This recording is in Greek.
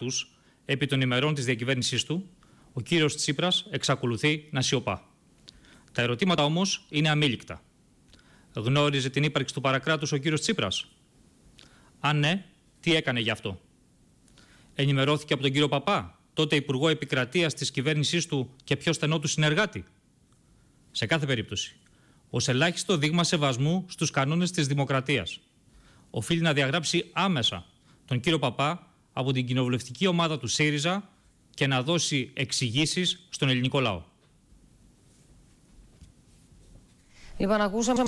τους επί των ημερών της διακυβέρνησής του, ο κύριος Τσίπρας εξακολουθεί να σιωπά. Τα ερωτήματα όμως είναι αμήλικτα. Γνώριζε την ύπαρξη του παρακράτους ο κύριος Τσίπρας. Αν ναι, τι έκανε γι' αυτό. Ενημερώθηκε από τον κύριο Παπά, τότε Υπουργό επικρατείας της κυβέρνησής του και πιο στενό του συνεργάτη. Σε κάθε περίπτωση, ως ελάχιστο δείγμα σεβασμού στους κανόνες της δημοκρατίας. Οφείλει να διαγράψει άμεσα τον κύριο Παπά από την κοινοβουλευτική ομάδα του ΣΥΡΙΖΑ και να δώσει εξηγήσεις στον ελληνικό λαό. Λοιπόν, ακούσαμε.